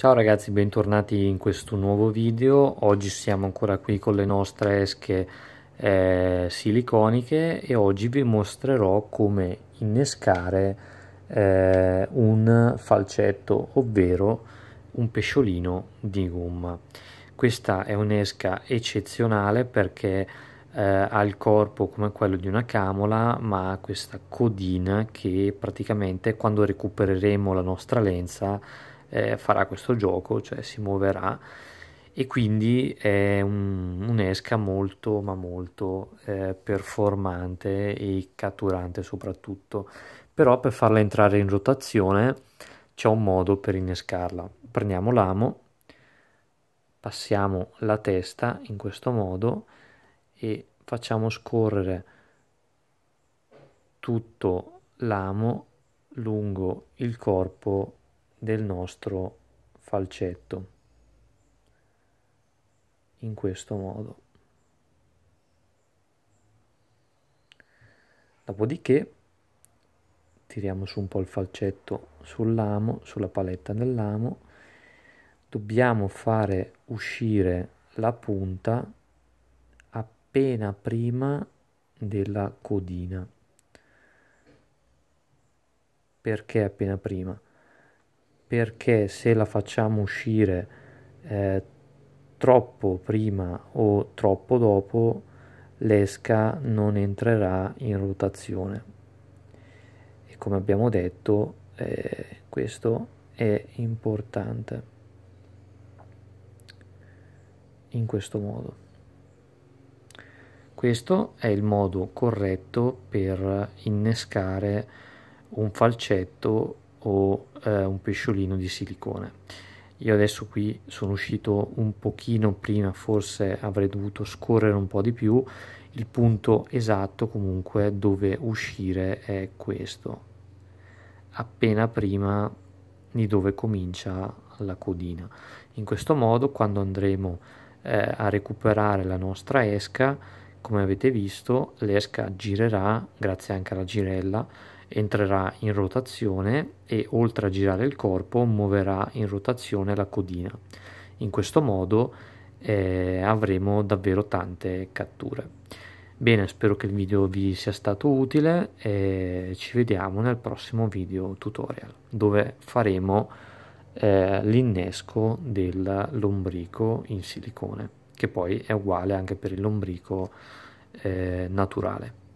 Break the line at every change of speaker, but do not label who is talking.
Ciao ragazzi, bentornati in questo nuovo video. Oggi siamo ancora qui con le nostre esche eh, siliconiche e oggi vi mostrerò come innescare eh, un falcetto, ovvero un pesciolino di gomma. Questa è un'esca eccezionale perché eh, ha il corpo come quello di una camola ma ha questa codina che praticamente quando recupereremo la nostra lenza eh, farà questo gioco, cioè si muoverà e quindi è un, un'esca molto ma molto eh, performante e catturante soprattutto. Però per farla entrare in rotazione c'è un modo per innescarla. Prendiamo l'amo, passiamo la testa in questo modo e facciamo scorrere tutto l'amo lungo il corpo del nostro falcetto in questo modo dopodiché tiriamo su un po' il falcetto sull'amo sulla paletta dell'amo dobbiamo fare uscire la punta appena prima della codina perché appena prima perché se la facciamo uscire eh, troppo prima o troppo dopo l'esca non entrerà in rotazione e come abbiamo detto eh, questo è importante in questo modo questo è il modo corretto per innescare un falcetto o eh, un pesciolino di silicone. Io adesso qui sono uscito un pochino prima, forse avrei dovuto scorrere un po' di più, il punto esatto comunque dove uscire è questo, appena prima di dove comincia la codina. In questo modo quando andremo eh, a recuperare la nostra esca, come avete visto, l'esca girerà grazie anche alla girella entrerà in rotazione e oltre a girare il corpo muoverà in rotazione la codina. In questo modo eh, avremo davvero tante catture. Bene, spero che il video vi sia stato utile e ci vediamo nel prossimo video tutorial dove faremo eh, l'innesco del lombrico in silicone che poi è uguale anche per il lombrico eh, naturale.